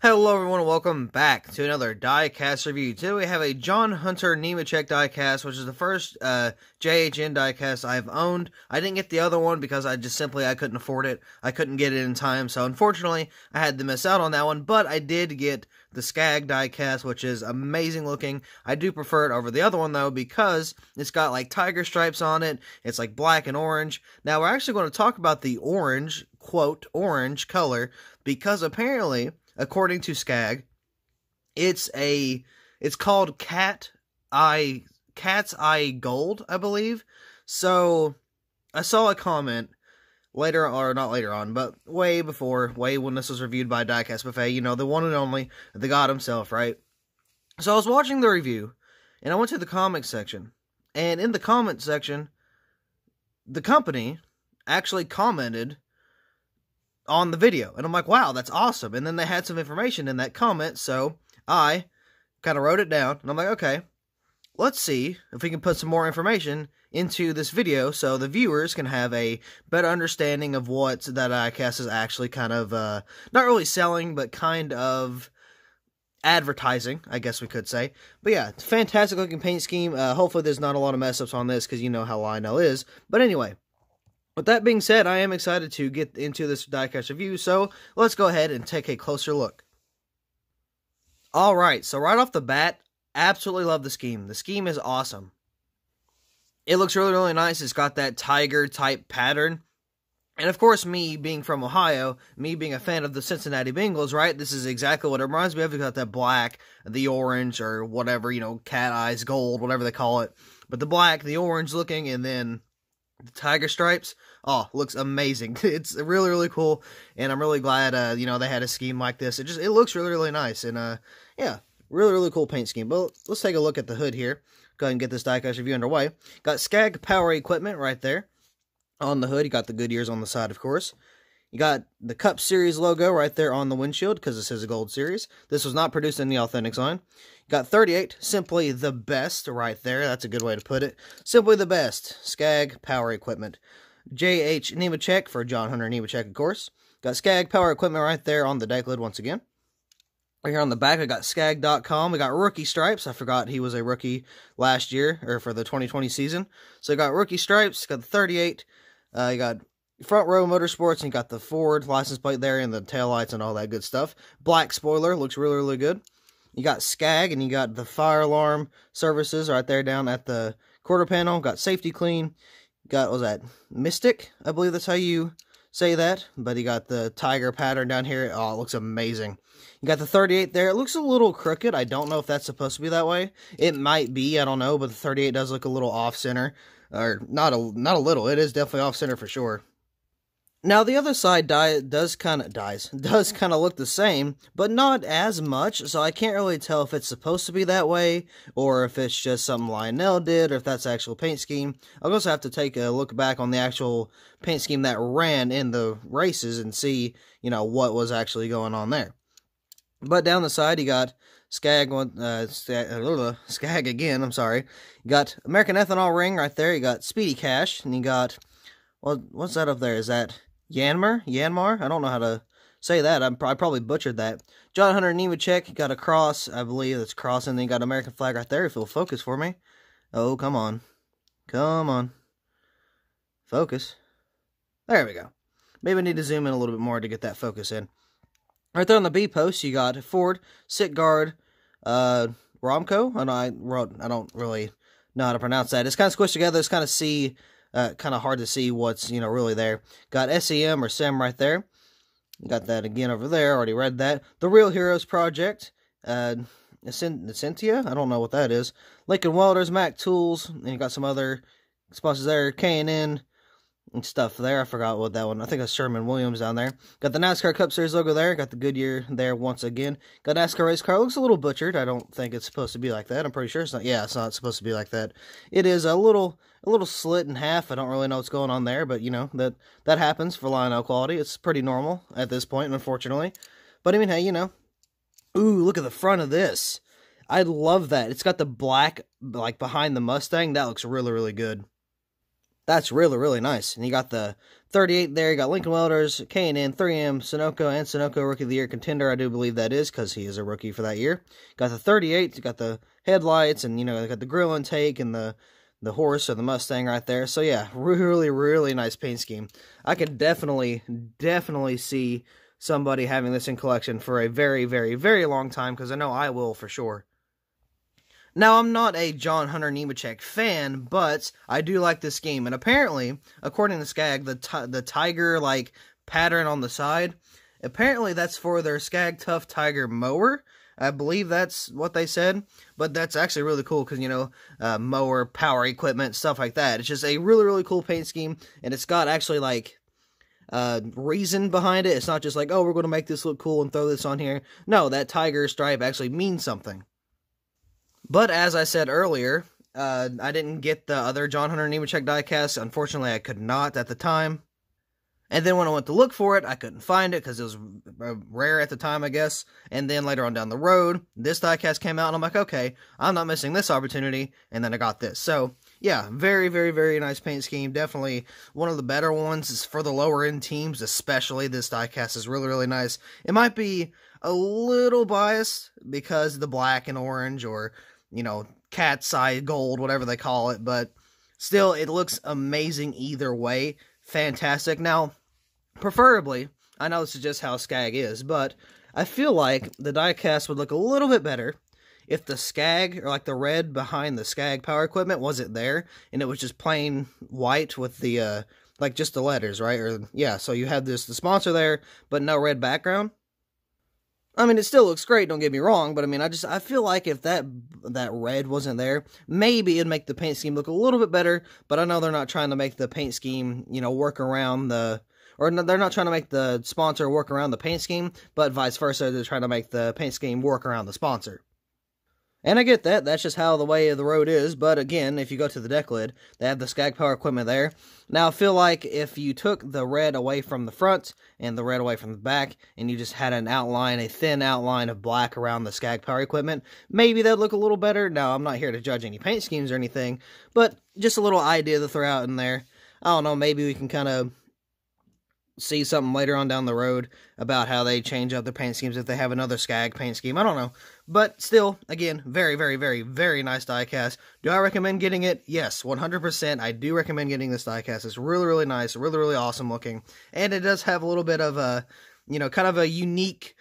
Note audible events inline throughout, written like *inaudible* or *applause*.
Hello everyone, welcome back to another diecast review. Today we have a John Hunter Nemechek diecast, which is the first uh, JHN diecast I've owned. I didn't get the other one because I just simply I couldn't afford it. I couldn't get it in time, so unfortunately I had to miss out on that one. But I did get the Skag diecast, which is amazing looking. I do prefer it over the other one though because it's got like tiger stripes on it. It's like black and orange. Now we're actually going to talk about the orange quote, orange color because apparently, according to Skag, it's a it's called cat eye cat's eye gold, I believe. So I saw a comment later or not later on, but way before, way when this was reviewed by Diecast Buffet, you know, the one and only, the god himself, right? So I was watching the review and I went to the comic section. And in the comment section, the company actually commented on the video. And I'm like, wow, that's awesome. And then they had some information in that comment. So I kind of wrote it down and I'm like, okay, let's see if we can put some more information into this video so the viewers can have a better understanding of what that ICAST is actually kind of uh, not really selling, but kind of advertising, I guess we could say. But yeah, fantastic looking paint scheme. Uh, hopefully, there's not a lot of mess ups on this because you know how Lionel is. But anyway. With that being said, I am excited to get into this diecast review, so let's go ahead and take a closer look. Alright, so right off the bat, absolutely love the scheme. The scheme is awesome. It looks really, really nice. It's got that tiger type pattern. And of course, me being from Ohio, me being a fan of the Cincinnati Bengals, right? This is exactly what it reminds me of. It's got that black, the orange, or whatever, you know, cat eyes, gold, whatever they call it. But the black, the orange looking, and then the tiger stripes oh looks amazing *laughs* it's really really cool and i'm really glad uh you know they had a scheme like this it just it looks really really nice and uh yeah really really cool paint scheme but let's take a look at the hood here go ahead and get this diecast review underway got skag power equipment right there on the hood you got the goodyears on the side of course you got the Cup Series logo right there on the windshield because this is a Gold Series. This was not produced in the authentic line. You got 38, simply the best right there. That's a good way to put it. Simply the best. Skag Power Equipment. J.H. Nemechek for John Hunter Nemechek, of course. Got Skag Power Equipment right there on the deck lid once again. Right here on the back, I got skag.com. We got rookie stripes. I forgot he was a rookie last year or for the 2020 season. So I got rookie stripes, got the 38. Uh, you got Front Row Motorsports and got the Ford license plate there and the tail lights and all that good stuff. Black spoiler looks really really good. You got Skag and you got the fire alarm services right there down at the quarter panel. Got safety clean. Got was that Mystic? I believe that's how you say that. But you got the tiger pattern down here. Oh, it looks amazing. You got the 38 there. It looks a little crooked. I don't know if that's supposed to be that way. It might be. I don't know. But the 38 does look a little off center, or not a not a little. It is definitely off center for sure. Now the other side die does kind of dies *laughs* does kind of look the same, but not as much. So I can't really tell if it's supposed to be that way or if it's just something Lionel did or if that's actual paint scheme. I'll also have to take a look back on the actual paint scheme that ran in the races and see you know what was actually going on there. But down the side, you got Skag, uh, Skag again. I'm sorry. You got American Ethanol Ring right there. You got Speedy Cash, and you got well, what's that up there? Is that Yanmar? Yanmar? I don't know how to say that. I'm, I probably butchered that. John Hunter Nemechek got a cross. I believe that's crossing. Then got American flag right there if it'll focus for me. Oh, come on. Come on. Focus. There we go. Maybe I need to zoom in a little bit more to get that focus in. Right there on the B post, you got Ford, Sitguard, uh, Romco. And I, I don't really know how to pronounce that. It's kind of squished together. It's kind of C uh, kind of hard to see what's, you know, really there. Got SEM or SEM right there. Got that again over there. Already read that. The Real Heroes Project. Uh, Essentia? I don't know what that is. Lincoln Welders, Mac Tools, and you got some other sponsors there. K&N, stuff there. I forgot what that one. I think it's Sherman Williams down there. Got the NASCAR Cup Series logo there. Got the Goodyear there once again. Got NASCAR race car. looks a little butchered. I don't think it's supposed to be like that. I'm pretty sure it's not. Yeah, it's not supposed to be like that. It is a little a little slit in half. I don't really know what's going on there, but you know that that happens for Lionel quality. It's pretty normal at this point, unfortunately. But I mean, hey, you know. Ooh, look at the front of this. I love that. It's got the black like behind the Mustang. That looks really really good. That's really, really nice. And you got the 38 there. You got Lincoln Welders, K&N, 3M, Sunoco, and Sunoco Rookie of the Year contender. I do believe that is because he is a rookie for that year. Got the 38. You got the headlights and, you know, got the grill intake and the the horse or the Mustang right there. So yeah, *laughs* really, really nice paint scheme. I could definitely, definitely see somebody having this in collection for a very, very, very long time because I know I will for sure. Now, I'm not a John Hunter Nemechek fan, but I do like this game, and apparently, according to Skag, the t- the tiger like pattern on the side, apparently that's for their Skag Tough Tiger mower. I believe that's what they said, but that's actually really cool because you know, uh, mower, power equipment, stuff like that. It's just a really really cool paint scheme, and it's got actually like uh, reason behind it. It's not just like, oh, we're going to make this look cool and throw this on here. No, that tiger stripe actually means something. But as I said earlier, uh, I didn't get the other John Hunter Nemechek diecast. Unfortunately, I could not at the time. And then when I went to look for it, I couldn't find it because it was uh, rare at the time, I guess. And then later on down the road, this diecast came out, and I'm like, okay, I'm not missing this opportunity. And then I got this. So yeah, very, very, very nice paint scheme. Definitely one of the better ones is for the lower end teams, especially. This diecast is really, really nice. It might be a little biased because the black and orange or you know, cat's eye gold, whatever they call it, but still, it looks amazing either way. Fantastic. Now, preferably, I know this is just how Skag is, but I feel like the diecast would look a little bit better if the Skag, or like the red behind the Skag power equipment, wasn't there, and it was just plain white with the, uh, like just the letters, right? Or yeah, so you have this the sponsor there, but no red background. I mean, it still looks great. Don't get me wrong, but I mean, I just I feel like if that that red wasn't there, maybe it'd make the paint scheme look a little bit better. But I know they're not trying to make the paint scheme, you know, work around the or no, they're not trying to make the sponsor work around the paint scheme, but vice versa, they're trying to make the paint scheme work around the sponsor. And I get that. That's just how the way of the road is. But again, if you go to the deck lid, they have the Skag Power equipment there. Now, I feel like if you took the red away from the front and the red away from the back, and you just had an outline, a thin outline of black around the Skag Power equipment, maybe that'd look a little better. Now, I'm not here to judge any paint schemes or anything, but just a little idea to throw out in there. I don't know, maybe we can kind of see something later on down the road about how they change up their paint schemes if they have another Skag paint scheme. I don't know. But still, again, very, very, very, very nice diecast. Do I recommend getting it? Yes, 100%. I do recommend getting this diecast. It's really, really nice, really, really awesome looking. And it does have a little bit of a, you know, kind of a unique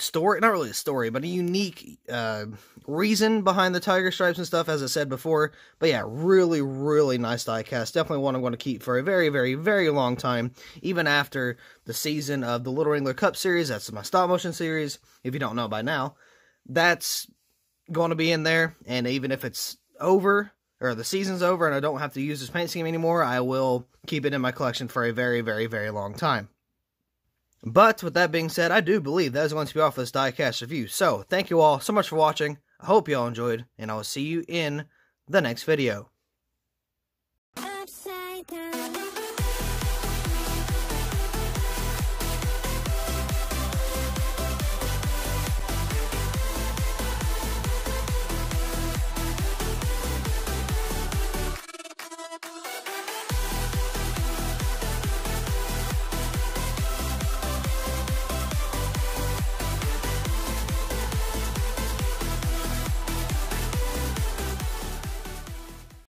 story, not really a story, but a unique uh, reason behind the tiger stripes and stuff, as I said before. But yeah, really, really nice die cast. Definitely one I'm going to keep for a very, very, very long time, even after the season of the Little Wrangler Cup series. That's my stop motion series, if you don't know by now. That's going to be in there, and even if it's over, or the season's over, and I don't have to use this paint scheme anymore, I will keep it in my collection for a very, very, very long time. But with that being said, I do believe that is going to be all for this diecast review. So thank you all so much for watching. I hope you all enjoyed, and I will see you in the next video.